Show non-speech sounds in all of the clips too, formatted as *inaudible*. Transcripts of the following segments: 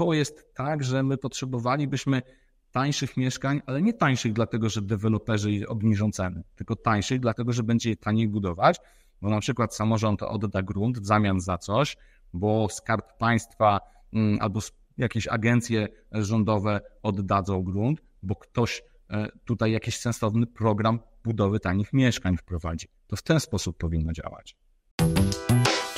To jest tak, że my potrzebowalibyśmy tańszych mieszkań, ale nie tańszych dlatego, że deweloperzy obniżą ceny, tylko tańszych dlatego, że będzie je taniej budować, bo na przykład samorząd odda grunt w zamian za coś, bo skarb państwa mm, albo jakieś agencje rządowe oddadzą grunt, bo ktoś e, tutaj jakiś sensowny program budowy tanich mieszkań wprowadzi. To w ten sposób powinno działać.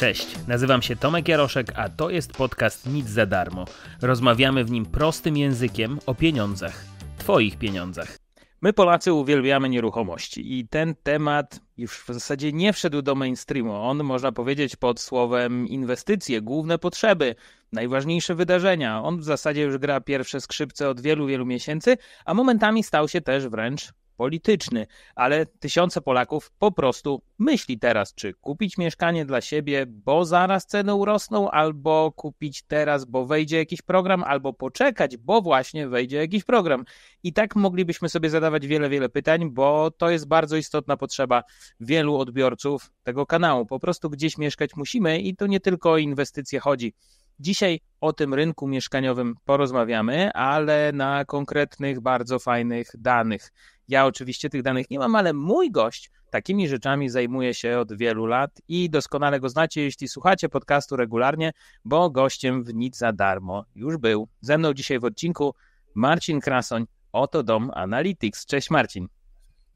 Cześć, nazywam się Tomek Jaroszek, a to jest podcast Nic za darmo. Rozmawiamy w nim prostym językiem o pieniądzach, Twoich pieniądzach. My Polacy uwielbiamy nieruchomości i ten temat już w zasadzie nie wszedł do mainstreamu. On można powiedzieć pod słowem inwestycje, główne potrzeby, najważniejsze wydarzenia. On w zasadzie już gra pierwsze skrzypce od wielu, wielu miesięcy, a momentami stał się też wręcz polityczny, ale tysiące Polaków po prostu myśli teraz, czy kupić mieszkanie dla siebie, bo zaraz ceny urosną, albo kupić teraz, bo wejdzie jakiś program, albo poczekać, bo właśnie wejdzie jakiś program. I tak moglibyśmy sobie zadawać wiele, wiele pytań, bo to jest bardzo istotna potrzeba wielu odbiorców tego kanału. Po prostu gdzieś mieszkać musimy i to nie tylko o inwestycje chodzi. Dzisiaj o tym rynku mieszkaniowym porozmawiamy, ale na konkretnych, bardzo fajnych danych. Ja oczywiście tych danych nie mam, ale mój gość takimi rzeczami zajmuje się od wielu lat i doskonale go znacie, jeśli słuchacie podcastu regularnie, bo gościem w nic za darmo już był. Ze mną dzisiaj w odcinku Marcin Krasoń, Oto Dom Analytics. Cześć Marcin.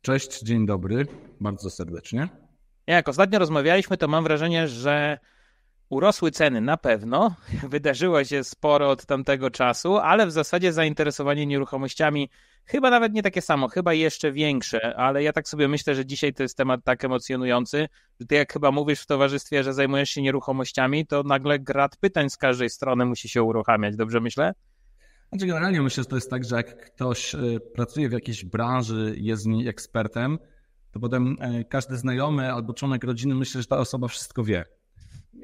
Cześć, dzień dobry, bardzo serdecznie. Jak ostatnio rozmawialiśmy, to mam wrażenie, że Urosły ceny na pewno, *laughs* wydarzyło się sporo od tamtego czasu, ale w zasadzie zainteresowanie nieruchomościami chyba nawet nie takie samo, chyba jeszcze większe, ale ja tak sobie myślę, że dzisiaj to jest temat tak emocjonujący, że ty jak chyba mówisz w towarzystwie, że zajmujesz się nieruchomościami, to nagle grad pytań z każdej strony musi się uruchamiać, dobrze myślę? Znaczy generalnie myślę, że to jest tak, że jak ktoś e, pracuje w jakiejś branży, jest w niej ekspertem, to potem e, każdy znajomy albo członek rodziny myśli, że ta osoba wszystko wie.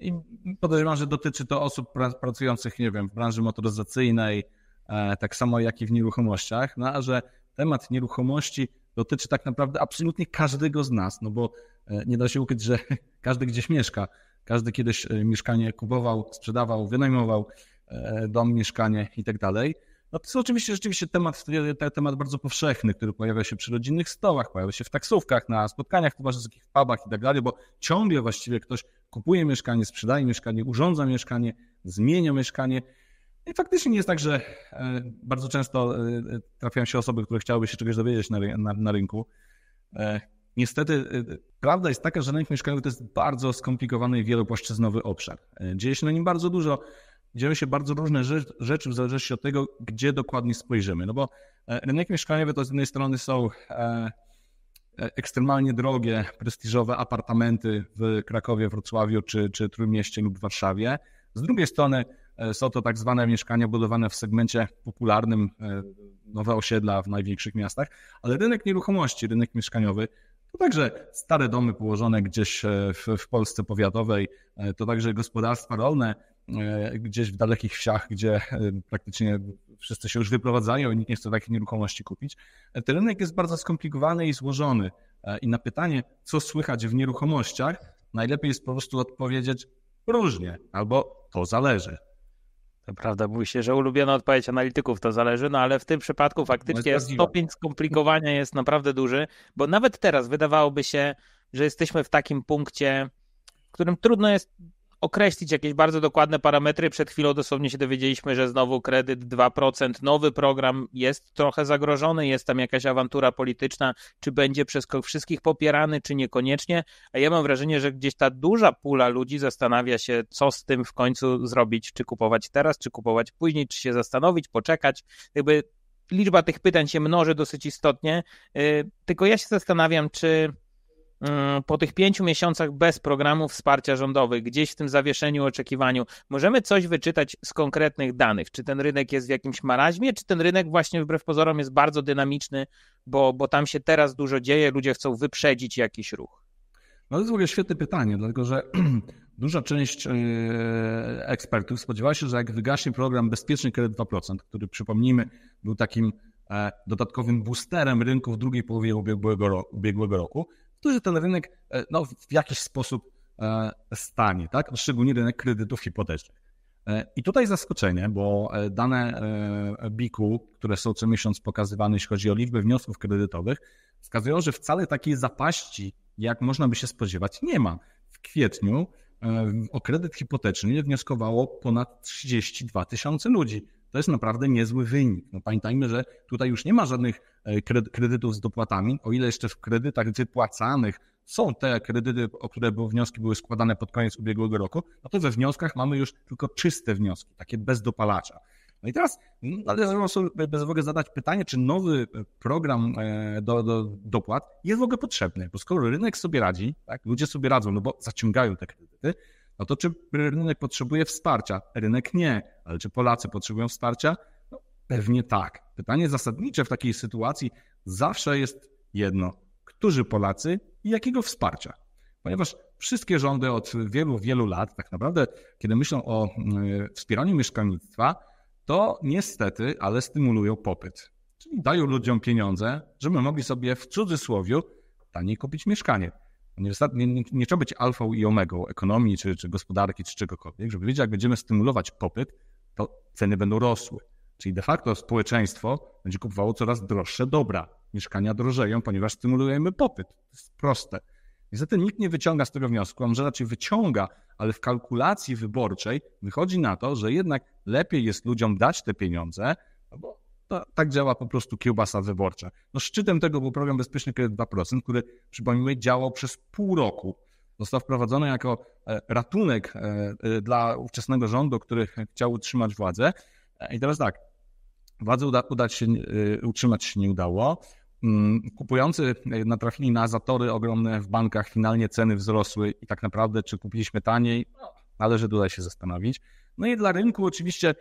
I podejrzewam, że dotyczy to osób pracujących, nie wiem, w branży motoryzacyjnej, e, tak samo jak i w nieruchomościach, no a że temat nieruchomości dotyczy tak naprawdę absolutnie każdego z nas, no bo e, nie da się ukryć, że *laughs* każdy gdzieś mieszka. Każdy kiedyś e, mieszkanie kupował, sprzedawał, wynajmował dom, mieszkanie i tak dalej. No to jest oczywiście rzeczywiście temat, temat bardzo powszechny, który pojawia się przy rodzinnych stołach, pojawia się w taksówkach, na spotkaniach towarzyskich, w pubach i tak dalej, bo ciągle właściwie ktoś kupuje mieszkanie, sprzedaje mieszkanie, urządza mieszkanie, zmienia mieszkanie. No I faktycznie nie jest tak, że e, bardzo często e, e, trafiają się osoby, które chciałyby się czegoś dowiedzieć na, na, na rynku. Niestety, prawda jest taka, że rynek mieszkaniowy to jest bardzo skomplikowany i wielopłaszczyznowy obszar. Dzieje się na nim bardzo dużo, dzieją się bardzo różne rzeczy w zależności od tego, gdzie dokładnie spojrzymy. No bo rynek mieszkaniowy to z jednej strony są E, ekstremalnie drogie, prestiżowe apartamenty w Krakowie, Wrocławiu czy, czy Trójmieście lub Warszawie. Z drugiej strony e, są to tak zwane mieszkania budowane w segmencie popularnym, e, nowe osiedla w największych miastach, ale rynek nieruchomości, rynek mieszkaniowy to także stare domy położone gdzieś w, w Polsce powiatowej, to także gospodarstwa rolne, E, gdzieś w dalekich wsiach, gdzie e, praktycznie wszyscy się już wyprowadzają i nikt nie chce takiej nieruchomości kupić. E, Ten rynek jest bardzo skomplikowany i złożony. I na pytanie, co słychać w nieruchomościach, najlepiej jest po prostu odpowiedzieć różnie albo to zależy. To prawda, mówi się, że ulubiona odpowiedź analityków to zależy, no ale w tym przypadku faktycznie stopień skomplikowania jest naprawdę duży, bo nawet teraz wydawałoby się, że jesteśmy w takim punkcie, w którym trudno jest określić jakieś bardzo dokładne parametry. Przed chwilą dosłownie się dowiedzieliśmy, że znowu kredyt 2%, nowy program jest trochę zagrożony, jest tam jakaś awantura polityczna, czy będzie przez wszystkich popierany, czy niekoniecznie. A ja mam wrażenie, że gdzieś ta duża pula ludzi zastanawia się, co z tym w końcu zrobić, czy kupować teraz, czy kupować później, czy się zastanowić, poczekać. Jakby liczba tych pytań się mnoży dosyć istotnie. Y, tylko ja się zastanawiam, czy Mm, po tych pięciu miesiącach bez programu wsparcia rządowych, gdzieś w tym zawieszeniu oczekiwaniu, możemy coś wyczytać z konkretnych danych? Czy ten rynek jest w jakimś marazmie, czy ten rynek właśnie wbrew pozorom jest bardzo dynamiczny, bo, bo tam się teraz dużo dzieje, ludzie chcą wyprzedzić jakiś ruch? No to jest w ogóle świetne pytanie, dlatego że *clears throat* duża część e, ekspertów spodziewała się, że jak wygaśnie program Bezpieczny Kredyt 2%, który przypomnijmy był takim e, dodatkowym boosterem rynku w drugiej połowie ubiegłego, roku, którzy ten rynek e, no, w jakiś sposób e, stanie, tak? szczególnie rynek kredytów hipotecznych. E, I tutaj zaskoczenie, bo dane BIK-u, które są co miesiąc pokazywane, jeśli chodzi o liczbę wniosków kredytowych, wskazują, że wcale takiej zapaści, jak można by się spodziewać, nie ma. W kwietniu o kredyt hipoteczny wnioskowało ponad 32 tysiące ludzi to jest naprawdę niezły wynik. No pamiętajmy, że tutaj już nie ma żadnych e, kredytów z dopłatami, o ile jeszcze w kredytach wypłacanych są te kredyty, o które wnioski były składane pod koniec ubiegłego roku, no to we wnioskach mamy już tylko czyste wnioski, takie bez dopalacza. No i teraz mm, należy no, sobie bez uwagi zadać pytanie, czy nowy e, program e, do, do, dopłat jest w ogóle potrzebny, bo skoro rynek sobie radzi, tak, ludzie sobie radzą, no bo zaciągają te kredyty, no to czy rynek potrzebuje wsparcia? Rynek nie, ale czy Polacy potrzebują wsparcia? No, pewnie tak. Pytanie zasadnicze w takiej sytuacji zawsze jest jedno: którzy Polacy i jakiego wsparcia? Ponieważ wszystkie rządy od wielu, wielu lat, tak naprawdę, kiedy myślą o mm, wspieraniu mieszkalnictwa, to niestety, ale stymulują popyt. Czyli dają ludziom pieniądze, żeby mogli sobie w cudzysłowie taniej kupić mieszkanie. Nie, nie, nie, nie, trzeba być alfą i omegą ekonomii, czy, czy gospodarki, czy czegokolwiek, żeby wiedzieć, jak będziemy stymulować popyt, to ceny będą rosły. Czyli de facto społeczeństwo będzie kupowało coraz droższe dobra. Mieszkania drożeją, ponieważ stymulujemy popyt. To jest proste. Niestety nikt nie wyciąga z tego wniosku, a może raczej wyciąga, ale w kalkulacji wyborczej wychodzi na to, że jednak lepiej jest ludziom dać te pieniądze, no bo to, tak działa po prostu kiełbasa wyborcza. No szczytem tego był program Bezpieczny Kredyt 2%, który, przypomnijmy, działał przez pół roku. Został wprowadzony jako e, ratunek e, e, dla ówczesnego rządu, który chciał utrzymać władzę. I teraz tak, władzę uda, udać się, utrzymać się nie udało. Mm, kupujący natrafili na zatory ogromne w bankach, finalnie ceny wzrosły i tak naprawdę, czy kupiliśmy taniej, no, należy tutaj się zastanowić. No i dla rynku oczywiście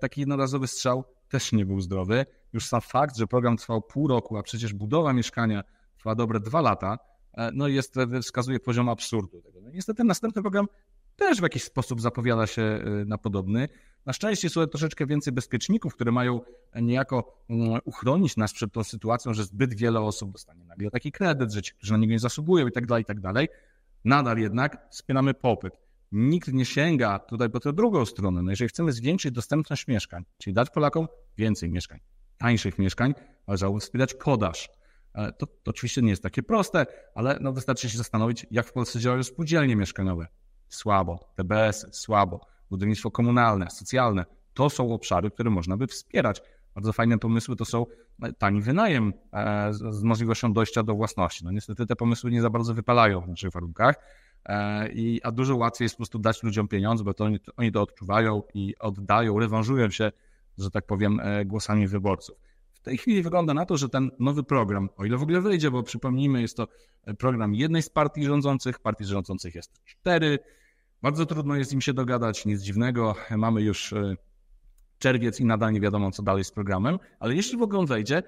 taki jednorazowy strzał też nie był zdrowy. Już sam fakt, że program trwał pół roku, a przecież budowa mieszkania trwa dobre dwa lata, e, no jest, e, wskazuje poziom absurdu. No niestety następny program też w jakiś sposób zapowiada się e, na podobny. Na szczęście są troszeczkę więcej bezpieczników, które mają niejako mm, uchronić nas przed tą sytuacją, że zbyt wiele osób dostanie nagle taki kredyt, że ci, którzy na niego nie zasługują i tak dalej, i tak dalej. Nadal jednak wspieramy popyt nikt nie sięga tutaj po tę drugą stronę. No jeżeli chcemy zwiększyć dostępność mieszkań, czyli dać Polakom więcej mieszkań, tańszych mieszkań, ale wspierać podaż. E, to, to, oczywiście nie jest takie proste, ale no wystarczy się zastanowić, jak w Polsce działają spółdzielnie mieszkaniowe. Słabo, TBS, słabo, budownictwo komunalne, socjalne. To są obszary, które można by wspierać. Bardzo fajne pomysły to są e, tani wynajem e, z możliwością dojścia do własności. No niestety te pomysły nie za bardzo wypalają w naszych warunkach E, I, a dużo łatwiej jest po prostu dać ludziom pieniądze, bo to oni, to oni to odczuwają i oddają, rewanżują się, że tak powiem, e, głosami wyborców. W tej chwili wygląda na to, że ten nowy program, o ile w ogóle wyjdzie, bo przypomnijmy, jest to e, program jednej z partii rządzących, partii rządzących jest cztery, bardzo trudno jest im się dogadać, nic dziwnego, mamy już czerwiec i nadal nie wiadomo, co dalej z programem, ale jeśli w ogóle on wejdzie,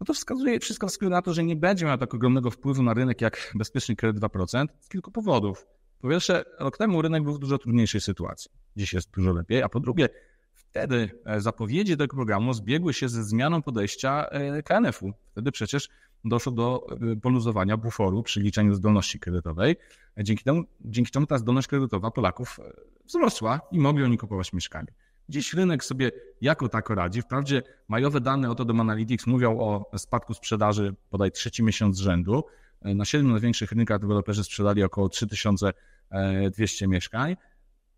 no to wskazuje, wszystko wskazuje na to, że nie będzie miał tak ogromnego wpływu na rynek jak bezpieczny kredyt 2% z kilku powodów. Po pierwsze, rok temu rynek był w dużo trudniejszej sytuacji. Dziś jest dużo lepiej, a po drugie, wtedy e, zapowiedzi tego programu zbiegły się ze zmianą podejścia e, KNF-u. Wtedy przecież doszło do e, poluzowania buforu przy liczeniu zdolności kredytowej. Dzięki temu, dzięki temu ta zdolność kredytowa Polaków wzrosła i mogli oni kupować mieszkanie. Dziś rynek sobie jako tako radzi. Wprawdzie majowe dane oto do Analytics mówią o spadku sprzedaży bodaj trzeci miesiąc z rzędu. Na siedmiu największych rynkach deweloperzy sprzedali około 3200 mieszkań.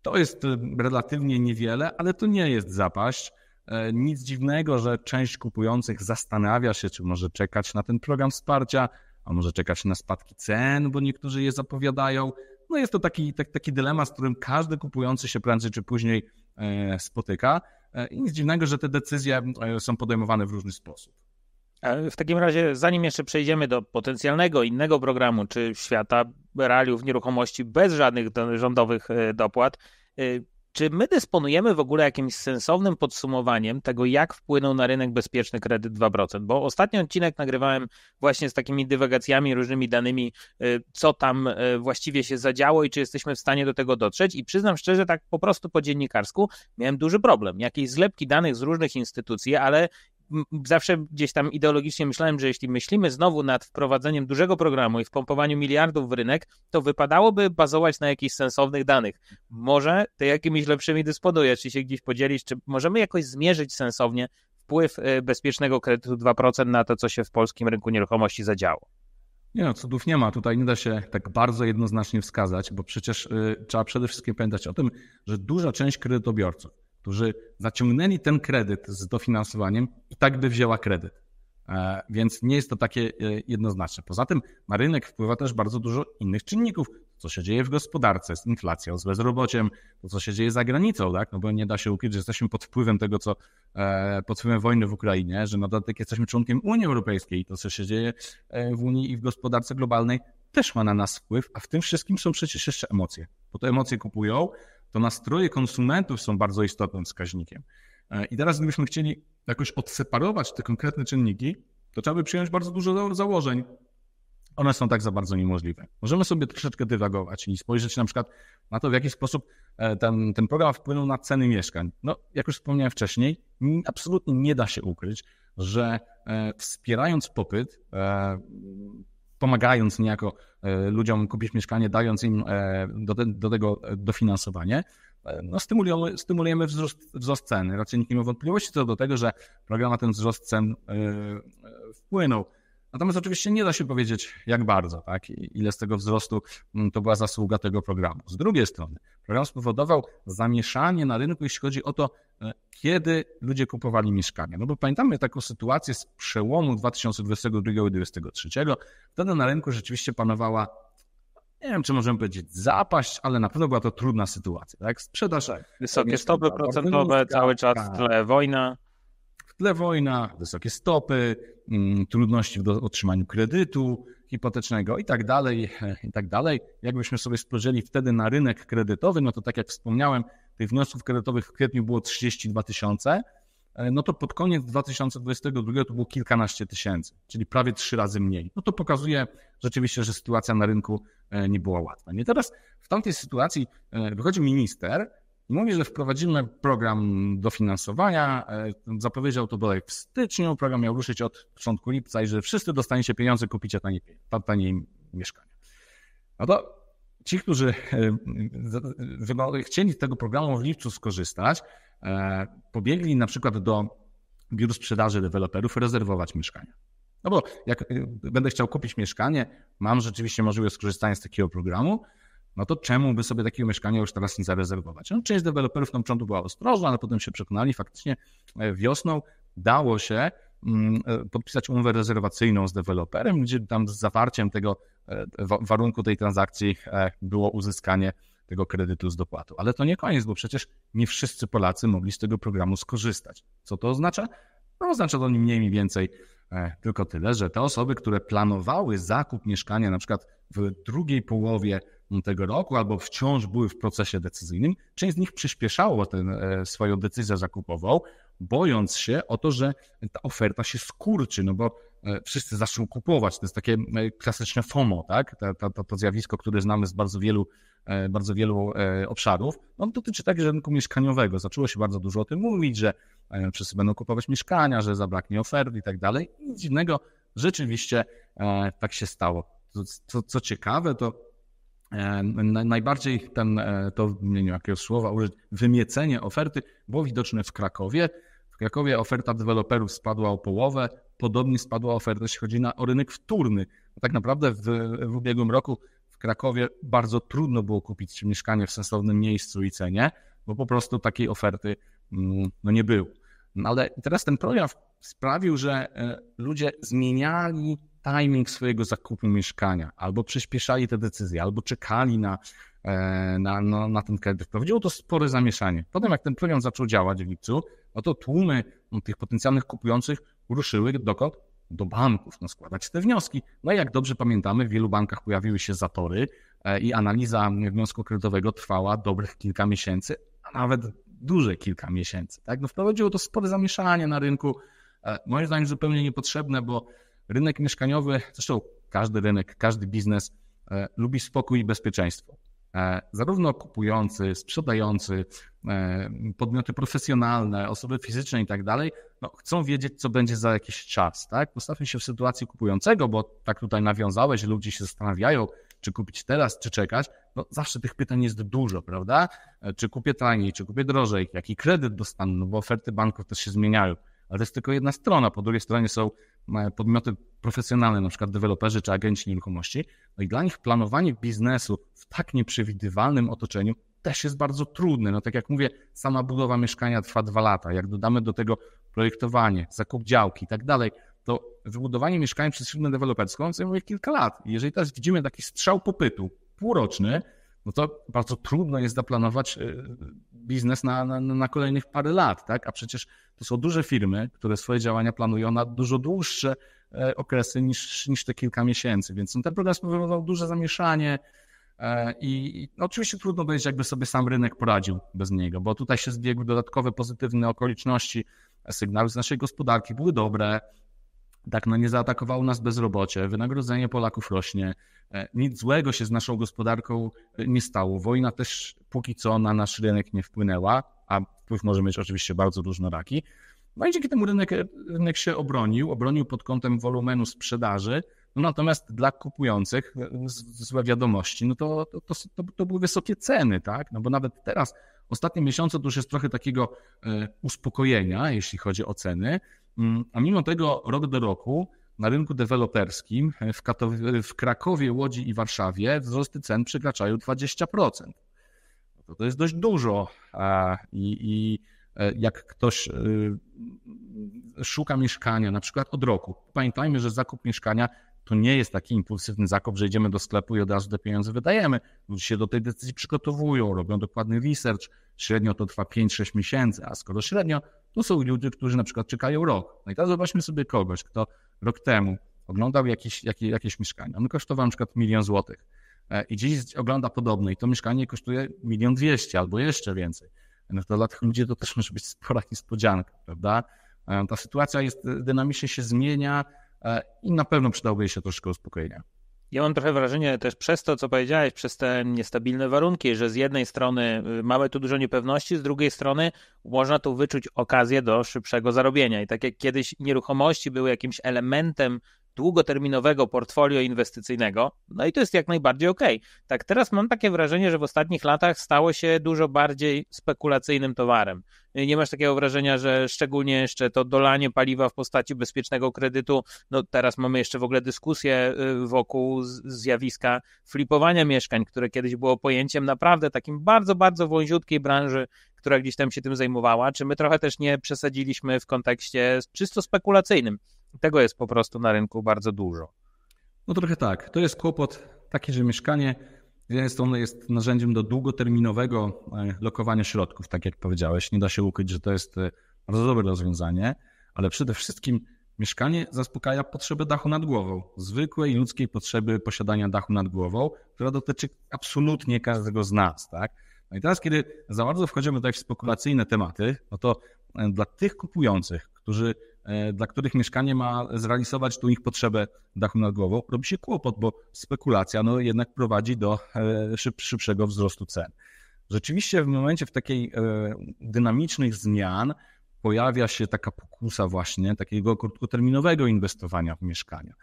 To jest relatywnie niewiele, ale to nie jest zapaść. E, nic dziwnego, że część kupujących zastanawia się, czy może czekać na ten program wsparcia, a może czekać na spadki cen, bo niektórzy je zapowiadają. No jest to taki, tak, taki dylemat, z którym każdy kupujący się prędzej czy później E, spotyka. E, I nic dziwnego, że te decyzje e, są podejmowane w różny sposób. W takim razie, zanim jeszcze przejdziemy do potencjalnego innego programu czy świata realiów nieruchomości bez żadnych rządowych dopłat, czy my dysponujemy w ogóle jakimś sensownym podsumowaniem tego, jak wpłynął na rynek bezpieczny kredyt 2%? Bo ostatni odcinek nagrywałem właśnie z takimi dywagacjami, różnymi danymi, y, co tam y, właściwie się zadziało i czy jesteśmy w stanie do tego dotrzeć. I przyznam szczerze, tak po prostu po dziennikarsku miałem duży problem. Jakieś zlepki danych z różnych instytucji, ale zawsze gdzieś tam ideologicznie myślałem, że jeśli myślimy znowu nad wprowadzeniem dużego programu i wpompowaniu miliardów w rynek, to wypadałoby bazować na jakichś sensownych danych. Może ty jakimiś lepszymi dysponujesz, czy się gdzieś podzielisz, czy możemy jakoś zmierzyć sensownie wpływ y, bezpiecznego kredytu 2% na to, co się w polskim rynku nieruchomości zadziało? Nie no, cudów nie ma. Tutaj nie da się tak bardzo jednoznacznie wskazać, bo przecież y, trzeba przede wszystkim pamiętać o tym, że duża część kredytobiorców którzy zaciągnęli ten kredyt z dofinansowaniem i tak by wzięła kredyt. E, więc nie jest to takie e, jednoznaczne. Poza tym na rynek wpływa też bardzo dużo innych czynników, co się dzieje w gospodarce, z inflacją, z bezrobociem, to co się dzieje za granicą, tak? no bo nie da się ukryć, że jesteśmy pod wpływem tego, co e, pod wpływem wojny w Ukrainie, że na dodatek jesteśmy członkiem Unii Europejskiej i to, co się dzieje w Unii i w gospodarce globalnej, też ma na nas wpływ, a w tym wszystkim są przecież jeszcze emocje, bo te emocje kupują, to nastroje konsumentów są bardzo istotnym wskaźnikiem. E, I teraz, gdybyśmy chcieli jakoś odseparować te konkretne czynniki, to trzeba by przyjąć bardzo dużo założeń. One są tak za bardzo niemożliwe. Możemy sobie troszeczkę dywagować i spojrzeć na przykład na to, w jaki sposób e, ten, ten program wpłynął na ceny mieszkań. No, jak już wspomniałem wcześniej, absolutnie nie da się ukryć, że e, wspierając popyt, pomagając niejako e, ludziom kupić mieszkanie, dając im e, do, do tego e, dofinansowanie, no stymulujemy, stymulujemy wzrost, wzrost cen. Raczej nikt nie ma wątpliwości co do tego, że program na ten wzrost cen wpłynął. Natomiast oczywiście nie da się powiedzieć, jak bardzo, tak, I ile z tego wzrostu mm, to była zasługa tego programu. Z drugiej strony, program spowodował zamieszanie na rynku, jeśli chodzi o to, e, kiedy ludzie kupowali mieszkania. No bo pamiętamy taką sytuację z przełomu 2022 i 2023. Wtedy na rynku rzeczywiście panowała, nie wiem, czy możemy powiedzieć zapaść, ale na pewno była to trudna sytuacja. Tak? Sprzedaż. Tak, wysokie stopy procentowe, cały czas w tak. tle wojna. W tle wojna, wysokie stopy, Mm, trudności w otrzymaniu kredytu hipotecznego i tak dalej, i tak dalej. Jakbyśmy sobie spojrzeli wtedy na rynek kredytowy, no to tak jak wspomniałem, tych wniosków kredytowych w kwietniu było 32 tysiące, e, no to pod koniec 2022 to było kilkanaście tysięcy, czyli prawie trzy razy mniej. No to pokazuje rzeczywiście, że sytuacja na rynku e, nie była łatwa. Nie teraz w tamtej sytuacji e, wychodzi minister mówi, że wprowadzimy program dofinansowania, e, zapowiedział to bodaj w styczniu, program miał ruszyć od początku lipca i że wszyscy dostaniecie pieniądze, kupicie tanie, tanie mieszkania. No to ci, którzy e, chcieli tego programu w lipcu skorzystać, e, pobiegli na przykład do biur sprzedaży deweloperów rezerwować mieszkania. No bo jak będę chciał kupić mieszkanie, mam rzeczywiście możliwość skorzystania z takiego programu, no to czemu by sobie takiego mieszkania już teraz nie zarezerwować? No, część deweloperów na początku była ostrożna, ale potem się przekonali, faktycznie e, wiosną dało się mm, e, podpisać umowę rezerwacyjną z deweloperem, gdzie tam z zawarciem tego e, warunku tej transakcji było uzyskanie tego kredytu z dopłatu, Ale to nie koniec, bo przecież nie wszyscy Polacy mogli z tego programu skorzystać. Co to oznacza? No, oznacza to mniej więcej tylko tyle, że te osoby, które planowały zakup mieszkania na przykład w drugiej połowie tego roku albo wciąż były w procesie decyzyjnym, część z nich przyspieszało ten, swoją decyzję zakupową, bojąc się o to, że ta oferta się skurczy, no bo e, wszyscy zaczną kupować. To jest takie klasyczne FOMO, tak? To, to zjawisko, które znamy z bardzo wielu, e, bardzo wielu e, obszarów. On no, dotyczy także rynku mieszkaniowego. Zaczęło się bardzo dużo o tym mówić, że wszyscy będą kupować mieszkania, że zabraknie ofert i tak dalej. Nic dziwnego, rzeczywiście tak się stało. Co, co ciekawe, to E, najbardziej ten, to w imieniu jakiegoś słowa użyć, wymiecenie oferty było widoczne w Krakowie. W Krakowie oferta deweloperów spadła o połowę, podobnie spadła oferta, jeśli chodzi na, o rynek wtórny. Tak naprawdę w, w ubiegłym roku w Krakowie bardzo trudno było kupić mieszkanie w sensownym miejscu i cenie, bo po prostu takiej oferty mm, no, nie było. No ale teraz ten projaw sprawił, że e, ludzie zmieniali timing swojego zakupu mieszkania, albo przyspieszali te decyzje, albo czekali na, e, na, na, na ten kredyt. Prowadziło to spore zamieszanie. Potem jak ten program zaczął działać w lipcu, no to tłumy no, tych potencjalnych kupujących ruszyły dokąd? Do banków, no składać te wnioski. No i jak dobrze pamiętamy, w wielu bankach pojawiły się zatory e, i analiza wniosku kredytowego trwała dobrych kilka miesięcy, a nawet duże kilka miesięcy. Tak? No wprowadziło to spore zamieszanie na rynku, e, moim zdaniem zupełnie niepotrzebne, bo Rynek mieszkaniowy, zresztą każdy rynek, każdy biznes e, lubi spokój i bezpieczeństwo. E, zarówno kupujący, sprzedający, e, podmioty profesjonalne, osoby fizyczne i tak dalej, no, chcą wiedzieć, co będzie za jakiś czas. Tak? Postawmy się w sytuacji kupującego, bo tak tutaj nawiązałeś, że ludzie się zastanawiają, czy kupić teraz, czy czekać, no zawsze tych pytań jest dużo, prawda? E, czy kupię taniej, czy kupię drożej, jaki kredyt dostanę? no bo oferty banków też się zmieniają ale to jest tylko jedna strona. Po drugiej stronie są e, podmioty profesjonalne, na przykład deweloperzy czy agenci nieruchomości. No i dla nich planowanie biznesu w tak nieprzewidywalnym otoczeniu też jest bardzo trudne. No tak jak mówię, sama budowa mieszkania trwa dwa lata. Jak dodamy do tego projektowanie, zakup działki i tak dalej, to wybudowanie mieszkania przez firmę deweloperską zajmuje kilka lat. Jeżeli teraz widzimy taki strzał popytu półroczny, no to bardzo trudno jest zaplanować y, biznes na, na, na, kolejnych parę lat, tak? A przecież to są duże firmy, które swoje działania planują na dużo dłuższe e, okresy niż, niż te kilka miesięcy, więc no, ten program spowodował duże zamieszanie, e, i no oczywiście trudno powiedzieć, jakby sobie sam rynek poradził bez niego, bo tutaj się zbiegły dodatkowe pozytywne okoliczności. Sygnały z naszej gospodarki były dobre, tak, no nie zaatakowało nas bezrobocie, wynagrodzenie Polaków rośnie, e, nic złego się z naszą gospodarką e, nie stało. Wojna też póki co na nasz rynek nie wpłynęła, a wpływ może mieć oczywiście bardzo różnoraki. No i dzięki temu rynek, e, rynek się obronił, obronił pod kątem wolumenu sprzedaży, no natomiast dla kupujących złe wiadomości, no to, to, to, to były wysokie ceny, tak? No bo nawet teraz, ostatnie miesiące to już jest trochę takiego uspokojenia, jeśli chodzi o ceny, Mm, a mimo tego rok do roku na rynku deweloperskim w, Katow- w Krakowie, Łodzi i Warszawie wzrosty cen przekraczają 20%. No to, to jest dość dużo i, i e, jak ktoś y, szuka mieszkania, na przykład od roku, pamiętajmy, że zakup mieszkania to nie jest taki impulsywny zakup, że idziemy do sklepu i od razu te pieniądze wydajemy. Ludzie się do tej decyzji przygotowują, robią dokładny research. Średnio to trwa 5-6 miesięcy, a skoro średnio, tu są ludzie, którzy na przykład czekają rok. No i teraz zobaczmy sobie kogoś, kto rok temu oglądał jakieś, jakieś, jakieś mieszkanie. On kosztował na przykład milion złotych e, i dziś ogląda podobne i to mieszkanie kosztuje milion dwieście albo jeszcze więcej. No to dla tych ludzi to też może być spora niespodzianka, prawda? E, ta sytuacja jest dynamicznie się zmienia e, i na pewno przydałoby się troszkę uspokojenia. Ja mam trochę wrażenie też przez to, co powiedziałeś, przez te niestabilne warunki, że z jednej strony y, mamy tu dużo niepewności, z drugiej strony można tu wyczuć okazję do szybszego zarobienia. I tak jak kiedyś nieruchomości były jakimś elementem długoterminowego portfolio inwestycyjnego, no i to jest jak najbardziej ok. Tak, teraz mam takie wrażenie, że w ostatnich latach stało się dużo bardziej spekulacyjnym towarem. Nie masz takiego wrażenia, że szczególnie jeszcze to dolanie paliwa w postaci bezpiecznego kredytu, no teraz mamy jeszcze w ogóle dyskusję y, wokół zjawiska flipowania mieszkań, które kiedyś było pojęciem naprawdę takim bardzo, bardzo wąziutkiej branży, która gdzieś tam się tym zajmowała. Czy my trochę też nie przesadziliśmy w kontekście czysto spekulacyjnym? Tego jest po prostu na rynku bardzo dużo. No trochę tak. To jest kłopot taki, że mieszkanie z jednej strony jest narzędziem do długoterminowego e, lokowania środków, tak jak powiedziałeś. Nie da się ukryć, że to jest e, bardzo dobre rozwiązanie, ale przede wszystkim mieszkanie zaspokaja potrzebę dachu nad głową, zwykłej ludzkiej potrzeby posiadania dachu nad głową, która dotyczy absolutnie każdego z nas. Tak? No i teraz, kiedy za bardzo wchodzimy tutaj w spekulacyjne tematy, no to e, dla tych kupujących, którzy E, dla których mieszkanie ma zrealizować tu ich potrzebę dachu nad głową, robi się kłopot, bo spekulacja no, jednak prowadzi do e, szybszego wzrostu cen. Rzeczywiście w momencie w takiej e, dynamicznych zmian pojawia się taka pokusa właśnie takiego krótkoterminowego inwestowania w mieszkania.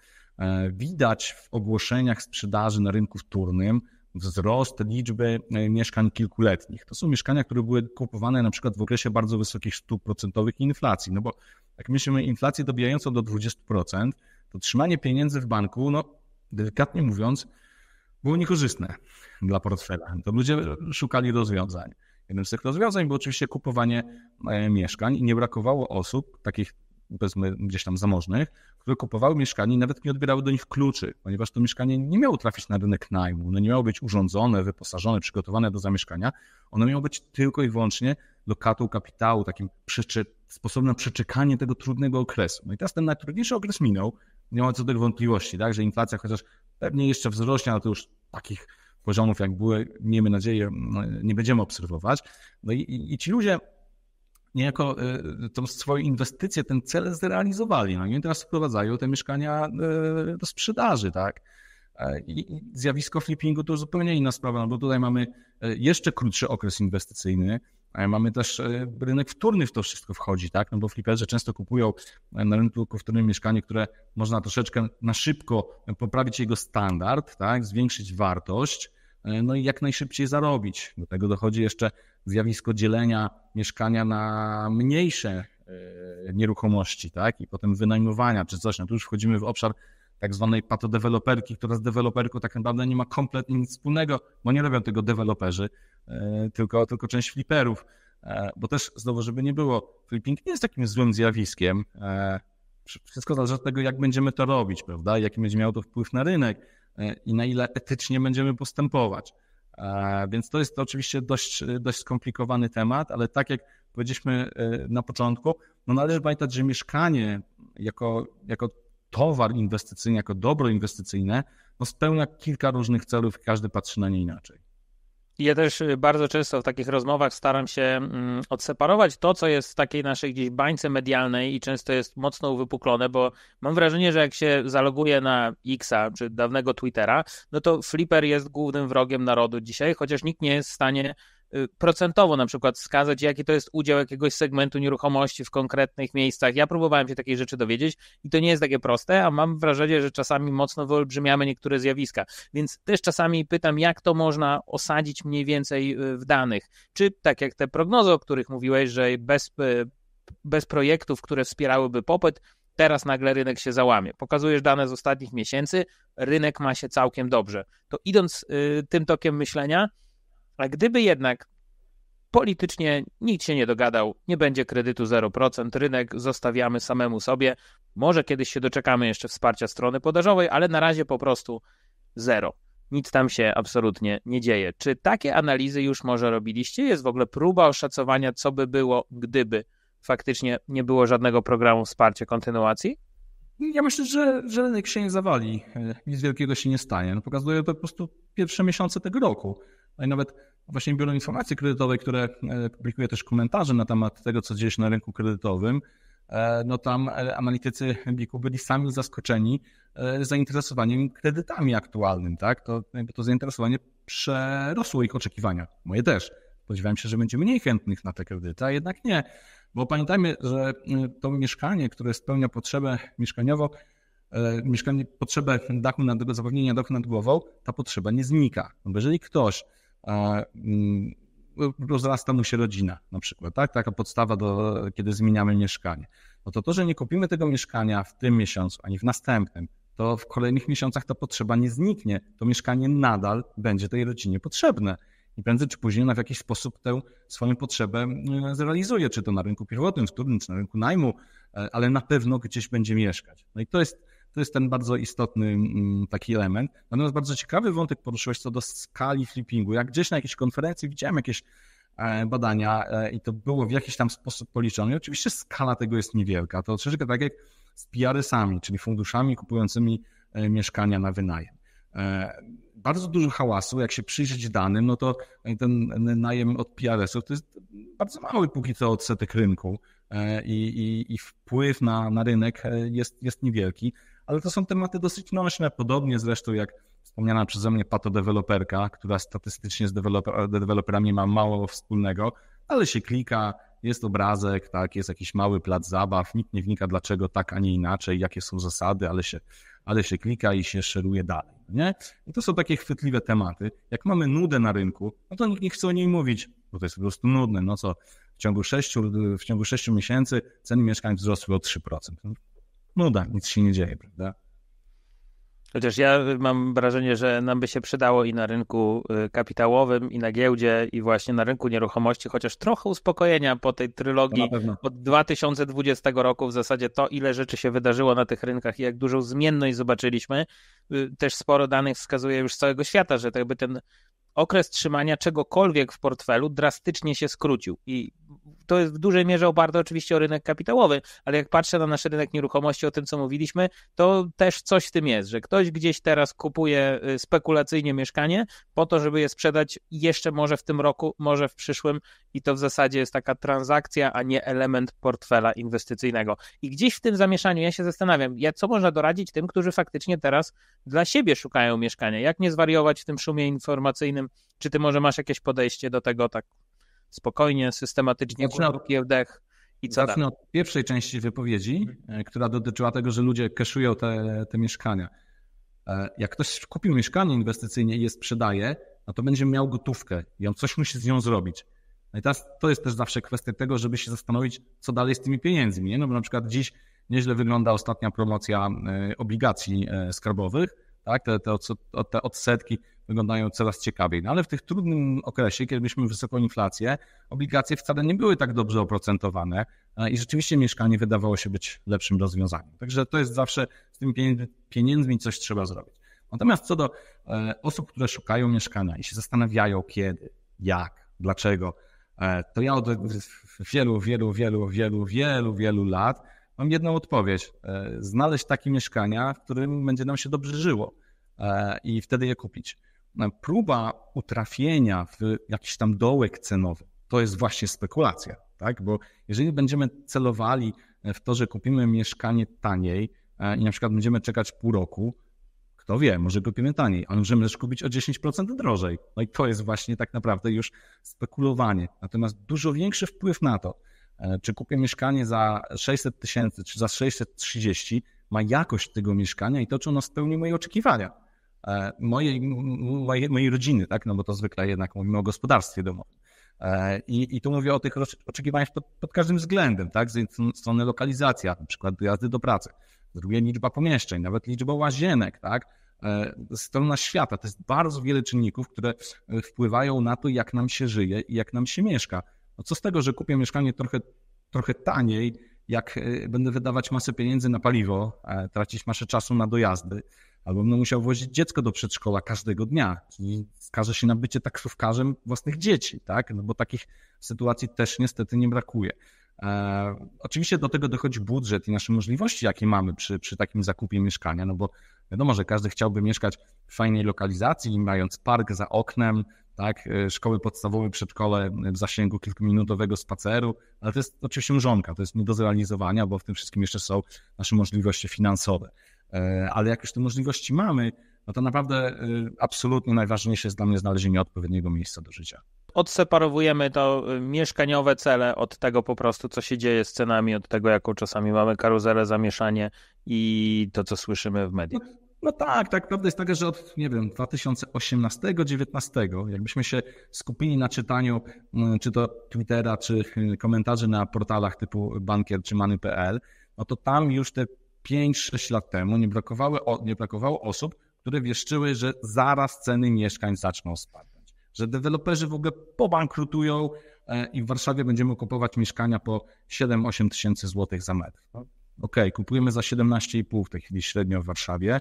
Widać w ogłoszeniach sprzedaży na rynku wtórnym, wzrost liczby e, mieszkań kilkuletnich. To są mieszkania, które były kupowane na przykład w okresie bardzo wysokich stóp procentowych i inflacji, no bo jak myślimy inflację dobijającą do 20%, to trzymanie pieniędzy w banku, no delikatnie mówiąc, było niekorzystne dla portfela. To ludzie szukali rozwiązań. Jednym z tych rozwiązań było oczywiście kupowanie e, mieszkań i nie brakowało osób, takich powiedzmy gdzieś tam zamożnych, które kupowały mieszkanie i nawet nie odbierały do nich kluczy, ponieważ to mieszkanie nie miało trafić na rynek najmu, no nie miało być urządzone, wyposażone, przygotowane do zamieszkania. Ono miało być tylko i wyłącznie lokatą kapitału, takim przeczy, sposobem na przeczekanie tego trudnego okresu. No i teraz ten najtrudniejszy okres minął, nie ma co do tego wątpliwości, tak, że inflacja chociaż pewnie jeszcze wzrośnie, ale to już takich poziomów, jak były, miejmy nadzieję, nie będziemy obserwować. No i, i, i ci ludzie niejako y, tą swoją inwestycję, ten cel zrealizowali. No i teraz wprowadzają te mieszkania y, do sprzedaży, tak? E, I zjawisko flippingu to zupełnie inna sprawa, no bo tutaj mamy e, jeszcze krótszy okres inwestycyjny, e, mamy też rynek wtórny w to wszystko wchodzi, tak? No bo fliperzy często kupują na rynku wtórnym mieszkanie, które można troszeczkę na szybko poprawić jego standard, tak? Zwiększyć wartość, E, no i jak najszybciej zarobić. Do tego dochodzi jeszcze zjawisko dzielenia mieszkania na mniejsze e, nieruchomości, tak? I potem wynajmowania czy coś. No tu już wchodzimy w obszar tak zwanej patodeweloperki, która z deweloperką tak naprawdę nie ma kompletnie nic wspólnego, bo nie robią tego deweloperzy, e, tylko, tylko część fliperów. Bo też znowu, żeby nie było, flipping nie jest takim złym zjawiskiem. Wszystko zależy od tego, jak będziemy to robić, prawda? Jaki będzie miał to wpływ na rynek E, i na ile etycznie będziemy postępować. E, więc to jest oczywiście dość, dość skomplikowany temat, ale tak jak powiedzieliśmy e, na początku, no należy pamiętać, że mieszkanie jako, jako towar inwestycyjny, jako dobro inwestycyjne, no spełnia kilka różnych celów i każdy patrzy na nie inaczej ja też y, bardzo często w takich rozmowach staram się mm, odseparować to, co jest w takiej naszej gdzieś bańce medialnej i często jest mocno uwypuklone, bo mam wrażenie, że jak się zaloguje na Xa czy dawnego Twittera, no to Flipper jest głównym wrogiem narodu dzisiaj, chociaż nikt nie jest w stanie Y, procentowo na przykład wskazać, jaki to jest udział jakiegoś segmentu nieruchomości w konkretnych miejscach. Ja próbowałem się takiej rzeczy dowiedzieć i to nie jest takie proste, a mam wrażenie, że czasami mocno wyolbrzymiamy niektóre zjawiska. Więc też czasami pytam, jak to można osadzić mniej więcej y, w danych. Czy tak jak te prognozy, o których mówiłeś, że bez, y, bez projektów, które wspierałyby popyt, teraz nagle rynek się załamie. Pokazujesz dane z ostatnich miesięcy, rynek ma się całkiem dobrze. To idąc tym tokiem myślenia, a gdyby jednak politycznie nikt się nie dogadał, nie będzie kredytu 0%, rynek zostawiamy samemu sobie. Może kiedyś się doczekamy jeszcze wsparcia strony podażowej, ale na razie po prostu zero. Nic tam się absolutnie nie dzieje. Czy takie analizy już może robiliście? Jest w ogóle próba oszacowania, co by było, gdyby faktycznie nie było żadnego programu wsparcia kontynuacji? Ja myślę, że, że rynek się nie zawali, nic wielkiego się nie stanie. No pokazuje to po prostu pierwsze miesiące tego roku. No i nawet właśnie Biuro Informacji Kredytowej, które e, publikuje też komentarze na temat tego, co dzieje się na rynku kredytowym, e, no tam e, analitycy BIK-u byli sami zaskoczeni zainteresowaniem kredytami aktualnym, tak? To, to zainteresowanie przerosło ich oczekiwania, moje też. Spodziewałem się, że będzie mniej chętnych na te kredyty, a jednak nie. Bo pamiętajmy, że to mieszkanie, które spełnia potrzebę mieszkaniową, mieszkanie, potrzebę dachu nad, zapewnienia dachu nad głową, ta potrzeba nie znika. Bo jeżeli ktoś Mm, rozrasta mu się rodzina na przykład, tak? Taka podstawa, do, kiedy zmieniamy mieszkanie. No to to, że nie kupimy tego mieszkania w tym miesiącu, ani w następnym, to w kolejnych miesiącach ta potrzeba nie zniknie. To mieszkanie nadal będzie tej rodzinie potrzebne. I prędzej czy później ona w jakiś sposób tę swoją potrzebę e, zrealizuje, czy to na rynku pierwotnym, wtórnym, czy na rynku najmu, e, ale na pewno gdzieś będzie mieszkać. No i to jest to jest ten bardzo istotny mm, taki element. Natomiast bardzo ciekawy wątek poruszyłeś co do skali flippingu. Jak gdzieś na jakiejś konferencji widziałem jakieś e, badania e, i to było w jakiś tam sposób policzone. I oczywiście skala tego jest niewielka. To troszeczkę tak jak z PRS-ami, czyli funduszami kupującymi e, mieszkania na wynajem. Bardzo dużo hałasu, jak się przyjrzeć danym, no to ten najem od PRS-ów to jest bardzo mały póki co odsetek rynku i, i, i wpływ na, na rynek jest, jest niewielki ale to są tematy dosyć nośne, podobnie zresztą jak wspomniana przeze mnie patodeweloperka, która statystycznie z deweloper, deweloperami ma mało wspólnego, ale się klika, jest obrazek, tak, jest jakiś mały plac zabaw, nikt nie wnika dlaczego tak, a nie inaczej, jakie są zasady, ale się, ale się klika i się szeruje dalej. No nie? I to są takie chwytliwe tematy. Jak mamy nudę na rynku, no to nikt nie chce o niej mówić, bo to jest po prostu nudne. No co, w ciągu sześciu, w ciągu sześciu miesięcy ceny mieszkań wzrosły o 3% nuda, no tak, nic się nie dzieje, prawda? Chociaż ja mam wrażenie, że nam by się przydało i na rynku y, kapitałowym, i na giełdzie, i właśnie na rynku nieruchomości, chociaż trochę uspokojenia po tej trylogii od 2020 roku w zasadzie to, ile rzeczy się wydarzyło na tych rynkach i jak dużą zmienność zobaczyliśmy. Y, też sporo danych wskazuje już z całego świata, że jakby ten okres trzymania czegokolwiek w portfelu drastycznie się skrócił. I to jest w dużej mierze oparte oczywiście o rynek kapitałowy, ale jak patrzę na nasz rynek nieruchomości, o tym co mówiliśmy, to też coś w tym jest, że ktoś gdzieś teraz kupuje y, spekulacyjnie mieszkanie po to, żeby je sprzedać jeszcze może w tym roku, może w przyszłym i to w zasadzie jest taka transakcja, a nie element portfela inwestycyjnego. I gdzieś w tym zamieszaniu ja się zastanawiam, ja, co można doradzić tym, którzy faktycznie teraz dla siebie szukają mieszkania, jak nie zwariować w tym szumie informacyjnym, czy ty może masz jakieś podejście do tego tak spokojnie, systematycznie, głęboki wdech i co Zacznę dalej? od pierwszej części wypowiedzi, e, która dotyczyła tego, że ludzie keszują te, te mieszkania. E, jak ktoś kupił mieszkanie inwestycyjnie i je sprzedaje, no to będzie miał gotówkę i on coś musi z nią zrobić. No i teraz to jest też zawsze kwestia tego, żeby się zastanowić, co dalej z tymi pieniędzmi. Nie? No bo na przykład dziś nieźle wygląda ostatnia promocja e, obligacji skarbowych, tak? Te, te, te odsetki wyglądają coraz ciekawiej. No ale w tych trudnym okresie, kiedy mieliśmy wysoką inflację, obligacje wcale nie były tak dobrze oprocentowane e, i rzeczywiście mieszkanie wydawało się być lepszym rozwiązaniem. Także to jest zawsze z tymi pieniędzmi coś trzeba zrobić. Natomiast co do e, osób, które szukają mieszkania i się zastanawiają kiedy, jak, dlaczego, e, to ja od wielu, wielu, wielu, wielu, wielu, wielu lat Mam jedną odpowiedź. E, znaleźć takie mieszkania, w którym będzie nam się dobrze żyło e, i wtedy je kupić. E, próba utrafienia w jakiś tam dołek cenowy to jest właśnie spekulacja, tak? Bo jeżeli będziemy celowali w to, że kupimy mieszkanie taniej i na przykład będziemy czekać pół roku, kto wie, może kupimy taniej, ale możemy też kupić o 10% drożej. No i to jest właśnie tak naprawdę już spekulowanie. Natomiast dużo większy wpływ na to, E, czy kupię mieszkanie za 600 tysięcy, czy za 630, ma jakość tego mieszkania i to, czy ono spełni moje oczekiwania, e, mojej, mojej, mojej rodziny, tak? No bo to zwykle jednak mówimy o gospodarstwie domowym. E, I, I tu mówię o tych oczekiwaniach pod, pod, każdym względem, tak? Z jednej strony lokalizacja, na przykład dojazdy do pracy, z drugiej liczba pomieszczeń, nawet liczba łazienek, tak? Strona świata, to jest bardzo wiele czynników, które wpływają na to, jak nam się żyje i jak nam się mieszka. No co z tego, że kupię mieszkanie trochę, trochę taniej, jak e, będę wydawać masę pieniędzy na paliwo, tracić masę czasu na dojazdy, albo będę musiał wozić dziecko do przedszkola każdego dnia, czyli skażę się na bycie taksówkarzem własnych dzieci, tak? No bo takich sytuacji też niestety nie brakuje. E, oczywiście do tego dochodzi budżet i nasze możliwości, jakie mamy przy, przy takim zakupie mieszkania, no bo wiadomo, że każdy chciałby mieszkać w fajnej lokalizacji, mając park za oknem, tak? E, szkoły podstawowe, przedszkole e, w zasięgu kilkuminutowego spaceru, ale to jest oczywiście mrzonka, to jest nie do zrealizowania, bo w tym wszystkim jeszcze są nasze możliwości finansowe. E, ale jak już te możliwości mamy, no to naprawdę absolutnie najważniejsze jest dla mnie znalezienie odpowiedniego miejsca do życia. Odseparowujemy to mieszkaniowe cele od tego po prostu, co się dzieje z cenami, od tego, jaką czasami mamy karuzelę, zamieszanie i to, co słyszymy w mediach. No no tak, tak. Prawda jest taka, że od, nie wiem, 2018-2019, jakbyśmy się skupili na czytaniu mm, czy to Twittera, czy y, komentarzy na portalach typu Bankier czy Many.pl, no to tam już te 5-6 lat temu nie, brakowały, nie brakowało osób, które wieszczyły, że zaraz ceny mieszkań zaczną spadać, że deweloperzy w ogóle pobankrutują e, i w Warszawie będziemy kupować mieszkania po 7-8 tysięcy złotych za metr. No, okej, okay, kupujemy za 17,5 w tej chwili średnio w Warszawie.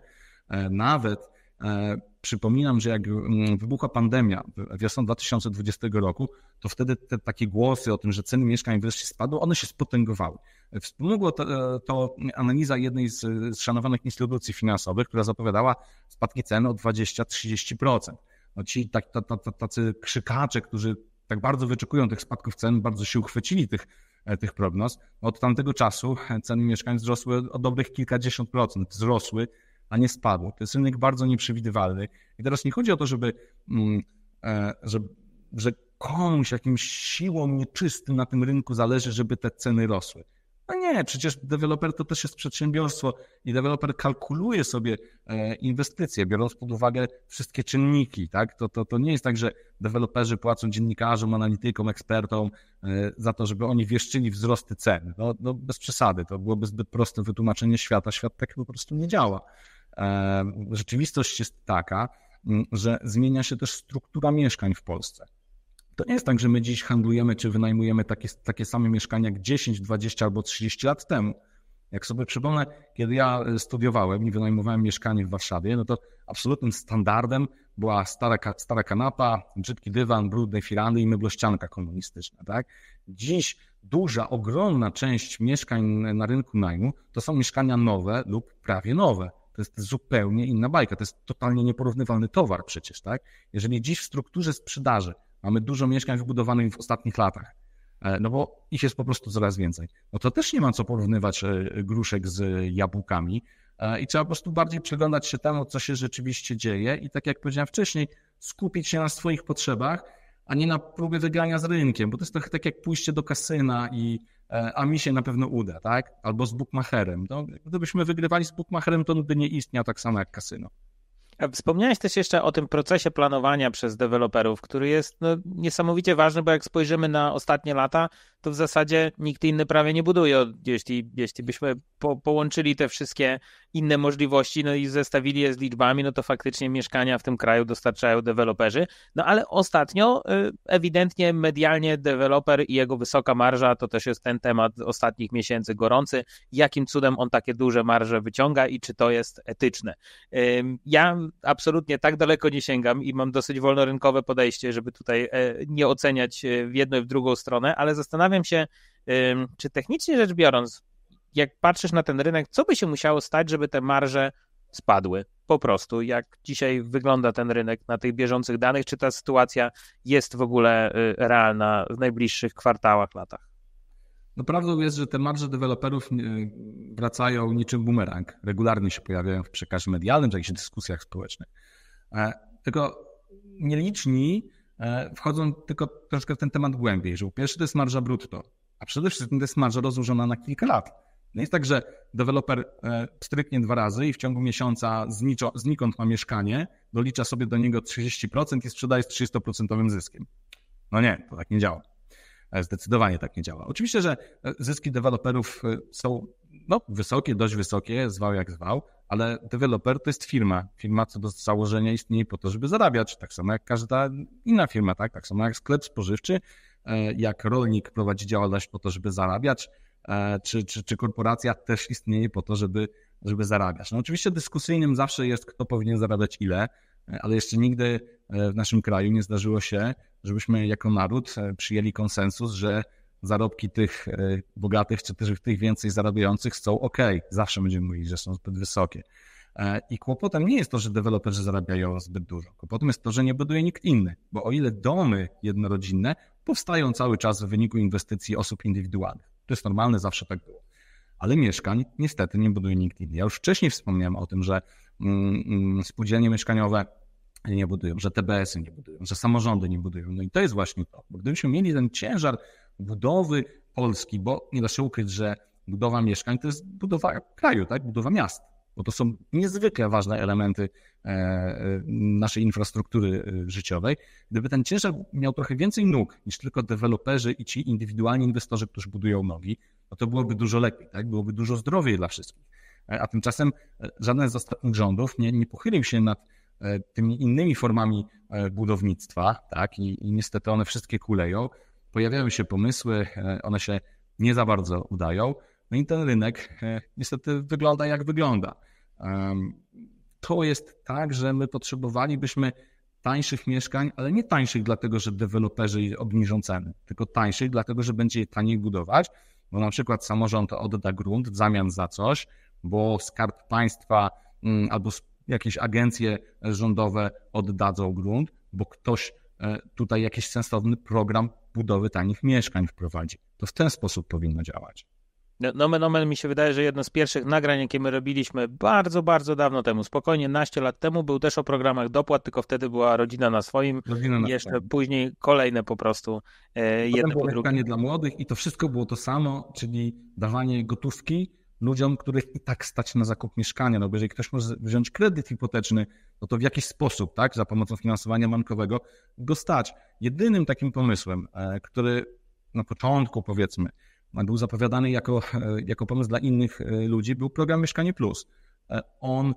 E, nawet e, przypominam, że jak mm, wybuchła pandemia wiosną 2020 roku, to wtedy te takie głosy o tym, że ceny mieszkań wreszcie spadły, one się spotęgowały. E, wspomogła to, to, analiza jednej z, z szanowanych instytucji finansowych, która zapowiadała spadki cen o 20-30%. No ci tak, tacy krzykacze, którzy tak bardzo wyczekują tych spadków cen, bardzo się uchwycili tych, tych prognoz. Od tamtego czasu ceny mieszkań wzrosły o dobrych kilkadziesiąt procent. Wzrosły a nie spadło. To jest rynek bardzo nieprzewidywalny. I teraz nie chodzi o to, żeby, mm, e, żeby, że komuś, jakimś siłom nieczystym na tym rynku zależy, żeby te ceny rosły. No nie, przecież deweloper to też jest przedsiębiorstwo i deweloper kalkuluje sobie e, inwestycje, biorąc pod uwagę wszystkie czynniki. Tak? To, to, to nie jest tak, że deweloperzy płacą dziennikarzom, analitykom, ekspertom e, za to, żeby oni wieszczyli wzrosty cen. No, no bez przesady, to byłoby zbyt proste wytłumaczenie świata. Świat tak po prostu nie działa. Rzeczywistość jest taka, mm, że zmienia się też struktura mieszkań w Polsce. To nie jest tak, że my dziś handlujemy czy wynajmujemy takie, takie same mieszkania jak 10, 20 albo 30 lat temu. Jak sobie przypomnę, kiedy ja e, studiowałem i wynajmowałem mieszkanie w Warszawie, no to absolutnym standardem była stara, stara kanapa, brzydki dywan, brudne firany i myblościanka komunistyczna. Tak? Dziś duża, ogromna część mieszkań na rynku najmu to są mieszkania nowe lub prawie nowe to jest zupełnie inna bajka. To jest totalnie nieporównywalny towar przecież, tak? Jeżeli dziś w strukturze sprzedaży mamy dużo mieszkań wybudowanych w ostatnich latach, e, no bo ich jest po prostu coraz więcej, no to też nie ma co porównywać e, gruszek z jabłkami e, i trzeba po prostu bardziej przyglądać się temu, co się rzeczywiście dzieje i tak jak powiedziałem wcześniej, skupić się na swoich potrzebach, a nie na próbę wygrania z rynkiem, bo to jest trochę tak jak pójście do kasyna i e, a mi się na pewno uda, tak? Albo z bookmacherem. No, gdybyśmy wygrywali z bookmacherem, to on by nie istniał tak samo jak kasyno. Wspomniałeś też jeszcze o tym procesie planowania przez deweloperów, który jest no, niesamowicie ważny, bo jak spojrzymy na ostatnie lata, to w zasadzie nikt inny prawie nie buduje. Jeśli, jeśli byśmy po, połączyli te wszystkie inne możliwości no i zestawili je z liczbami, no to faktycznie mieszkania w tym kraju dostarczają deweloperzy. No ale ostatnio y, ewidentnie medialnie deweloper i jego wysoka marża to też jest ten temat ostatnich miesięcy gorący. Jakim cudem on takie duże marże wyciąga i czy to jest etyczne? Ja absolutnie tak daleko nie sięgam i mam dosyć wolnorynkowe podejście, żeby tutaj e, nie oceniać e, w jedną i w drugą stronę, ale zastanawiam zastanawiam się, czy technicznie rzecz biorąc, jak patrzysz na ten rynek, co by się musiało stać, żeby te marże spadły? Po prostu, jak dzisiaj wygląda ten rynek na tych bieżących danych, czy ta sytuacja jest w ogóle y, realna w najbliższych kwartałach, latach? No prawdą jest, że te marże deweloperów y, wracają niczym bumerang. Regularnie się pojawiają w przekazie medialnym, w jakichś dyskusjach społecznych. E, tylko nieliczni E, wchodzą tylko troszkę w ten temat głębiej, że pierwszy to jest marża brutto, a przede wszystkim to jest marża rozłożona na kilka lat. Nie jest tak, że deweloper e, stryknie dwa razy i w ciągu miesiąca zniczo, znikąd ma mieszkanie, dolicza sobie do niego 30% i sprzedaje z 30% zyskiem. No nie, to tak nie działa. E, zdecydowanie tak nie działa. Oczywiście, że zyski deweloperów są no, wysokie, dość wysokie, zwał jak zwał, ale deweloper to jest firma. Firma co do założenia istnieje po to, żeby zarabiać, tak samo jak każda inna firma, tak, tak samo jak sklep spożywczy, e, jak rolnik prowadzi działalność po to, żeby zarabiać, e, czy, czy, czy korporacja też istnieje po to, żeby, żeby zarabiać. No oczywiście dyskusyjnym zawsze jest, kto powinien zarabiać ile, ale jeszcze nigdy e, w naszym kraju nie zdarzyło się, żebyśmy jako naród przyjęli konsensus, że zarobki tych e, bogatych, czy też tych więcej zarabiających są ok. Zawsze będziemy mówili, że są zbyt wysokie. E, I kłopotem nie jest to, że deweloperzy zarabiają zbyt dużo. Kłopotem jest to, że nie buduje nikt inny, bo o ile domy jednorodzinne powstają cały czas w wyniku inwestycji osób indywidualnych. To jest normalne, zawsze tak było. Ale mieszkań niestety nie buduje nikt inny. Ja już wcześniej wspomniałem o tym, że mm, mm, spółdzielnie mieszkaniowe nie budują, że TBS-y nie budują, że samorządy nie budują. No i to jest właśnie to. Bo gdybyśmy mieli ten ciężar budowy Polski, bo nie da się ukryć, że budowa mieszkań to jest budowa kraju, tak? budowa miast, bo to są niezwykle ważne elementy e, e, naszej infrastruktury e, życiowej. Gdyby ten ciężar miał trochę więcej nóg niż tylko deweloperzy i ci indywidualni inwestorzy, którzy budują nogi, no to byłoby dużo lepiej, tak? byłoby dużo zdrowiej dla wszystkich. A tymczasem żaden z ostatnich rządów nie, nie pochylił się nad tymi innymi formami budownictwa, tak? I, i niestety one wszystkie kuleją pojawiają się pomysły, e, one się nie za bardzo udają. No i ten rynek e, niestety wygląda jak wygląda. To jest tak, że my potrzebowalibyśmy tańszych mieszkań, ale nie tańszych dlatego, że deweloperzy obniżą ceny, tylko tańszych dlatego, że będzie je taniej budować, bo na przykład samorząd odda grunt w zamian za coś, bo skarb państwa mm, albo jakieś agencje rządowe oddadzą grunt, bo ktoś e, tutaj jakiś sensowny program budowy tanich mieszkań wprowadzi. To w ten sposób powinno działać. No, nomen no, no, mi się wydaje, że jedno z pierwszych nagrań, jakie my robiliśmy bardzo, bardzo dawno temu, spokojnie naście lat temu, był też o programach dopłat, tylko wtedy była rodzina na swoim rodzina na jeszcze swoim. później kolejne po prostu e, Potem jedne było dla młodych i to wszystko było to samo, czyli dawanie gotówki ludziom, których i tak stać na zakup mieszkania, no bo jeżeli ktoś może wziąć kredyt hipoteczny, no to w jakiś sposób, tak, za pomocą finansowania bankowego go stać. Jedynym takim pomysłem, e, który na początku powiedzmy był zapowiadany jako, e, jako pomysł dla innych e, ludzi, był program Mieszkanie Plus. On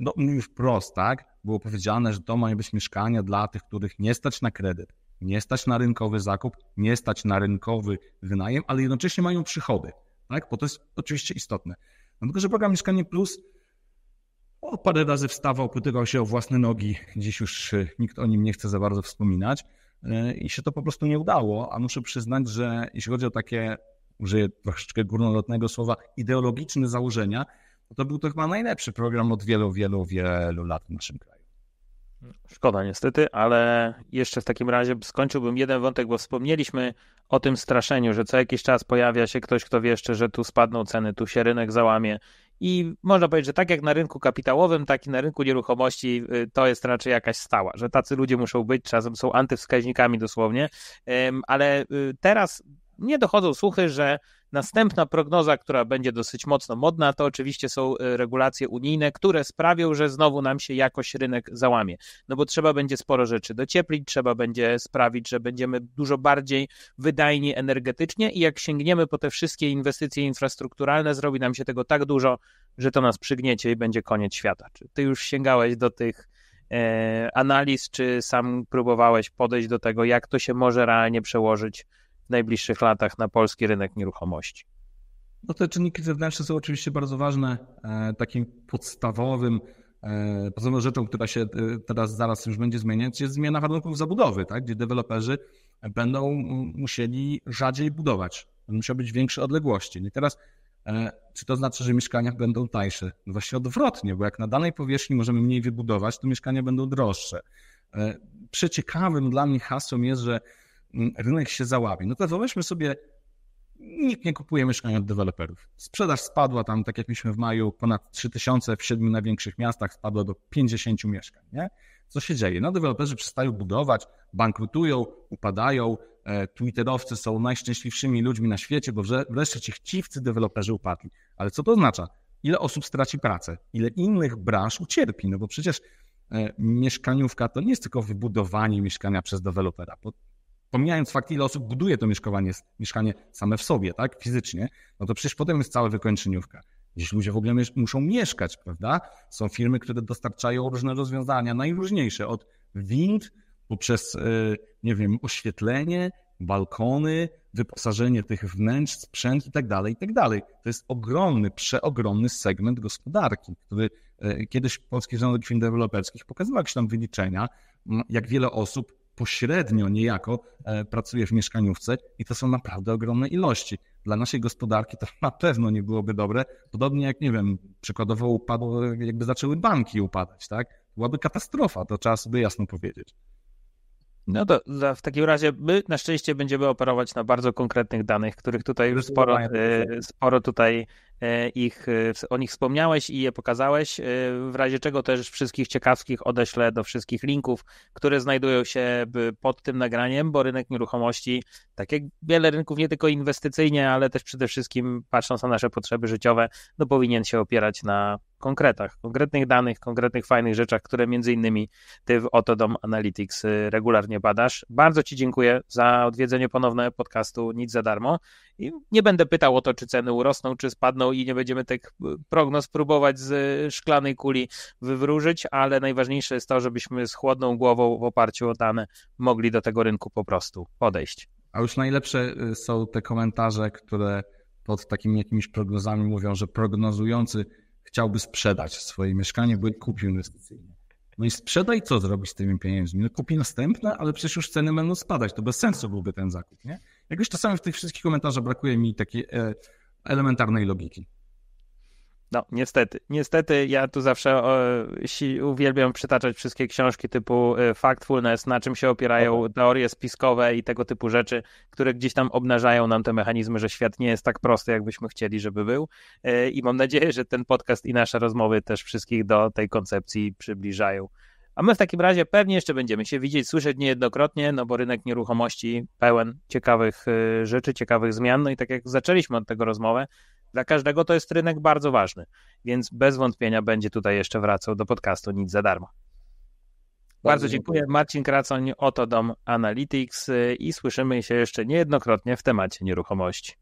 no, mówił wprost, tak, było powiedziane, że to mają być mieszkania dla tych, których nie stać na kredyt, nie stać na rynkowy zakup, nie stać na rynkowy wynajem, ale jednocześnie mają przychody tak? bo to jest oczywiście istotne. Dlatego, no że program Mieszkanie Plus o parę razy wstawał, pytywał się o własne nogi, dziś już y, nikt o nim nie chce za bardzo wspominać y, i się to po prostu nie udało, a muszę przyznać, że jeśli chodzi o takie, użyję troszeczkę górnolotnego słowa, ideologiczne założenia, to był to chyba najlepszy program od wielu, wielu, wielu lat w naszym kraju. Szkoda niestety, ale jeszcze w takim razie skończyłbym jeden wątek, bo wspomnieliśmy o tym straszeniu, że co jakiś czas pojawia się ktoś, kto wie jeszcze, że tu spadną ceny, tu się rynek załamie. I można powiedzieć, że tak jak na rynku kapitałowym, tak i na rynku nieruchomości y, to jest raczej jakaś stała, że tacy ludzie muszą być, czasem są antywskaźnikami dosłownie, ale y, teraz nie dochodzą słuchy, że Następna prognoza, która będzie dosyć mocno modna, to oczywiście są e, regulacje unijne, które sprawią, że znowu nam się jakoś rynek załamie. No bo trzeba będzie sporo rzeczy docieplić, trzeba będzie sprawić, że będziemy dużo bardziej wydajni energetycznie i jak sięgniemy po te wszystkie inwestycje infrastrukturalne, zrobi nam się tego tak dużo, że to nas przygniecie i będzie koniec świata. Czy ty już sięgałeś do tych e, analiz, czy sam próbowałeś podejść do tego, jak to się może realnie przełożyć w najbliższych latach na polski rynek nieruchomości? No te czynniki zewnętrzne są oczywiście bardzo ważne. E, takim podstawowym, e, podstawową rzeczą, która się e, teraz zaraz już będzie zmieniać, jest zmiana warunków zabudowy, tak? gdzie deweloperzy będą musieli rzadziej budować. Będą musiały być większe odległości. No I teraz czy to znaczy, że mieszkania będą tańsze? No właśnie odwrotnie, bo jak na danej powierzchni możemy mniej wybudować, to mieszkania będą droższe. Przeciekawym dla mnie hasłem jest, że rynek się załawi. No to wyobraźmy sobie, nikt nie kupuje mieszkań od deweloperów. Sprzedaż spadła tam, tak jak myśmy w maju, ponad 3000 w siedmiu największych miastach spadła do 50 mieszkań. Nie? Co się dzieje? No deweloperzy przestają budować, bankrutują, upadają, e, twitterowcy są najszczęśliwszymi ludźmi na świecie, bo wreszcie ci chciwcy deweloperzy upadli. Ale co to oznacza? Ile osób straci pracę? Ile innych branż ucierpi? No bo przecież e, mieszkaniówka to nie jest tylko wybudowanie mieszkania przez dewelopera pomijając fakt, ile osób buduje to mieszkanie, mieszkanie same w sobie, tak, fizycznie, no to przecież potem jest cała wykończeniówka. Dziś ludzie w ogóle muszą mieszkać, prawda? Są firmy, które dostarczają różne rozwiązania, najróżniejsze, od wind poprzez, e, nie wiem, oświetlenie, balkony, wyposażenie tych wnętrz, sprzęt itd., tak itd. Tak to jest ogromny, przeogromny segment gospodarki, który e, kiedyś Polski Rząd Gmin Deweloperskich pokazywał jakieś tam wyliczenia, jak wiele osób pośrednio niejako e, pracuje w mieszkaniówce i to są naprawdę ogromne ilości. Dla naszej gospodarki to na pewno nie byłoby dobre, podobnie jak, nie wiem, przykładowo upadło, jakby zaczęły banki upadać, tak? Byłaby katastrofa, to trzeba sobie jasno powiedzieć. No to w takim razie my na szczęście będziemy operować na bardzo konkretnych danych, których tutaj sporo, tak e, sporo tutaj E, ich, e, o nich wspomniałeś i je pokazałeś, e, w razie czego też wszystkich ciekawskich odeślę do wszystkich linków, które znajdują się pod tym nagraniem, bo rynek nieruchomości, tak jak wiele rynków, nie tylko inwestycyjnie, ale też przede wszystkim patrząc na nasze potrzeby życiowe, no powinien się opierać na konkretach, konkretnych danych, konkretnych fajnych rzeczach, które między innymi ty w Otodom Analytics regularnie badasz. Bardzo ci dziękuję za odwiedzenie ponowne podcastu Nic za darmo i nie będę pytał o to, czy ceny urosną, czy spadną, no i nie będziemy tych y, prognoz próbować z y, szklanej kuli wywróżyć, ale najważniejsze jest to, żebyśmy z chłodną głową w oparciu o dane mogli do tego rynku po prostu podejść. A już najlepsze y, są te komentarze, które pod takimi jakimiś prognozami mówią, że prognozujący chciałby sprzedać swoje mieszkanie, bo kupił inwestycyjnie. No i sprzedaj, co zrobić z tymi pieniędzmi? No kupi następne, ale przecież już ceny będą spadać, to bez sensu byłby ten zakup, nie? Jakoś czasami w tych wszystkich komentarzach brakuje mi takiej e, elementarnej logiki. No, niestety. Niestety ja tu zawsze e, uwielbiam przytaczać wszystkie książki typu y, Factfulness, na czym się opierają teorie spiskowe i tego typu rzeczy, które gdzieś tam obnażają nam te mechanizmy, że świat nie jest tak prosty, jakbyśmy chcieli, żeby był. Y, I mam nadzieję, że ten podcast i nasze rozmowy też wszystkich do tej koncepcji przybliżają. A my w takim razie pewnie jeszcze będziemy się widzieć, słyszeć niejednokrotnie, no bo rynek nieruchomości pełen ciekawych y, rzeczy, ciekawych zmian. No i tak jak zaczęliśmy od tego rozmowę, dla każdego to jest rynek bardzo ważny, więc bez wątpienia będzie tutaj jeszcze wracał do podcastu Nic za darmo. Bardzo dziękuję. Marcin Kracoń, Oto Dom Analytics y, i słyszymy się jeszcze niejednokrotnie w temacie nieruchomości.